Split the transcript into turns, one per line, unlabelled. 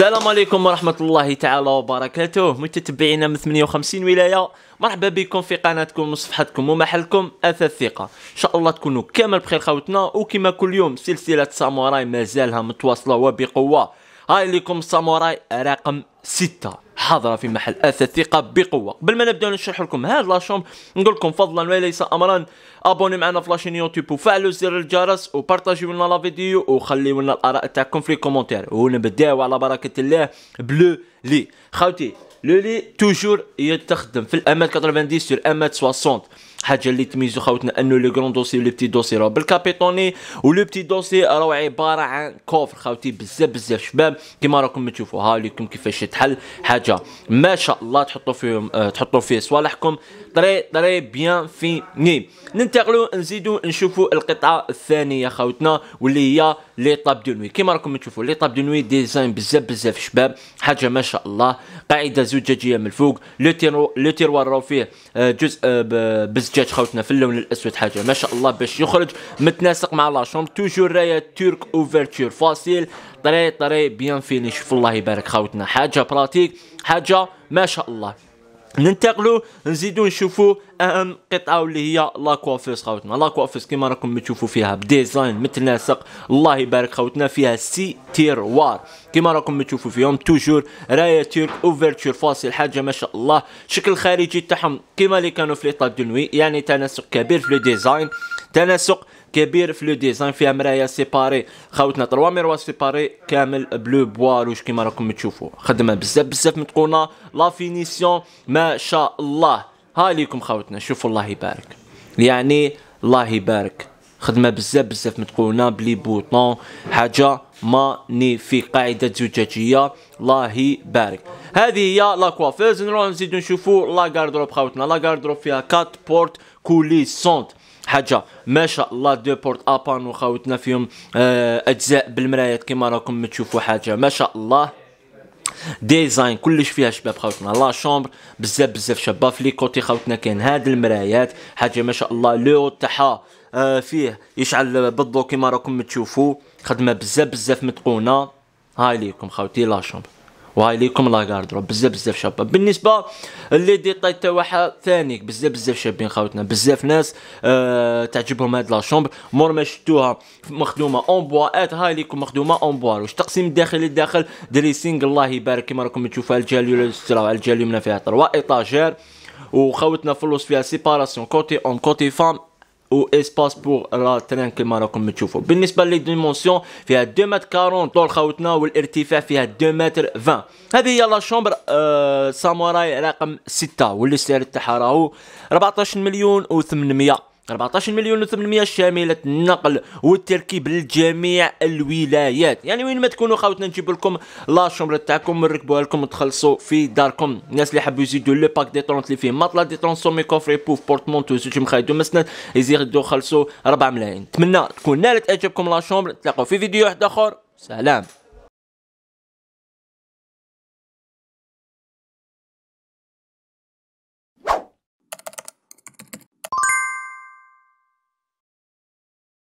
السلام عليكم ورحمة الله تعالى وبركاته متتبعينا من 58 ولاية مرحبا بكم في قناتكم وصفحتكم ومحلكم أثاث ثقة إن شاء الله تكونوا كامل بخير خوتنا وكما كل يوم سلسلة ساموراي مازالها متواصلة وبقوة هاي لكم ساموراي رقم 6 حاضره في محل اثاث الثقه بقوه قبل ما نبدا نشرح لكم هاد لاشوم نقول لكم فضلا وليس امرا ابوني معنا في لاشين يوتيوب وفعلوا زر الجرس وبارطاجيو لنا لا فيديو وخليو لنا الاراء تاعكم في الكومنتير ونبداو على بركه الله بلو لي خاوتي لو لي توجور يتخدم في الامات 90 سور امات 60 حاجه اللي تميزو خاوتنا انه لو كرون دوسي لو بتي دوسي راه و ولو بتي دوسي راهو عباره عن كوفر خاوتي بزاف بزاف شباب كيما راكم تشوفوا ها ليكم كيفاش تحل حاجه ما شاء الله تحطوا فيهم اه تحطوا فيه صوالحكم طري طري بيان فيني ننتقلوا نزيدوا نشوفوا القطعه الثانيه خاوتنا واللي هي لي طاب دو نوي كيما راكم تشوفوا لي طاب دو نوي ديزاين بزاف بزاف شباب حاجه ما شاء الله قاعده زجاجيه من الفوق لو تيرو لو تيروار راهو فيه آه، جزء اه بزاف الزجاج خوتنا في اللون الاسود حاجه ما شاء الله باش يخرج متناسق مع لاشوم توجور رايا تورك اوفرتور فاسيل طري طري بيان فينيش الله يبارك خوتنا حاجه براتيك حاجه ما شاء الله ننتقلوا نزيدو نشوفوا اهم قطعه واللي هي لاكوافيس خوتنا لاكوافيس كما راكم تشوفوا فيها بديزاين متناسق الله يبارك خوتنا فيها سي تيروار كما راكم تشوفوا فيهم توجور رايه تيرك اوفرتشر فاصل حاجه ما شاء الله شكل خارجي تاعهم كما اللي كانوا في ليطاب دو نوي يعني تناسق كبير في لو ديزاين تناسق كبير في لو ديزاين فيها مرايا سيباري خاوتنا تروا ميروا سيباري كامل بلو واش كيما راكم تشوفوا خدمه بزاف بزاف متقونه لا فينيسيون ما شاء الله ها ليكم خاوتنا شوفوا الله يبارك يعني الله يبارك خدمه بزاف بزاف متقونه بلي بوطون حاجه مانيفيك قاعده زجاجيه الله يبارك هذه هي لا كوافيز نروح نزيدو نشوفو لا غاردروب خاوتنا لا غاردروب فيها كات بورت كوليسونت حاجه ما شاء الله دو بورت ابان وخاوتنا فيهم آه، اجزاء بالمرايات كما راكم تشوفوا حاجه ما شاء الله ديزاين كلش فيها شباب خاوتنا لا شومبر بزاف بزاف شابه في لي كوتي خاوتنا كاين هاد المرايات حاجه ما شاء الله لو تاعها آه فيه يشعل بالضو كما راكم تشوفوا خدمه بزاف بزاف متقونه هاي ليكم خاوتي لا شومبر وهاي ليكم لا بزاف بزاف شابه بالنسبه اللي ديطاي تاعها ثاني بزاف بزاف شابين خاوتنا بزاف ناس أه تعجبهم هاد لا شومبر مور ما شفتوها مخدومه اون بوا ات هاي ليكم مخدومه اون بوا واش تقسيم الداخلي الداخل دريسينغ الله يبارك كيما راكم تشوفوا الجاليو السترا الجاليو فيها 3 ايطاجير وخاوتنا فلوس فيها سيباراسيون كوتي اون كوتي فام اسباس بور لا ترين كيما راكم تشوفوا بالنسبه لي ديمونسيون فيها 2 متر 40 طول خوتنا والارتفاع فيها 2 متر 20 هذه هي لا شومبر آه ساموراي رقم 6 واللي السعر تاعها راهو 14 مليون و800 14 مليون و800 شاملة النقل والتركيب لجميع الولايات يعني وين ما تكونوا خاوتنا نجيب لكم لا شومبر تاعكم نركبوها لكم وتخلصوا في داركم الناس اللي حابوا يزيدوا لو باك دي 30 اللي فيه مطلع دي 30 مي كوفري بوف بورتمونتو زوج مخايدو مسند يزيدوا خلصوا 4 ملايين نتمنى تكون نالت اعجابكم لا شومبر نتلاقاو في فيديو واحد اخر سلام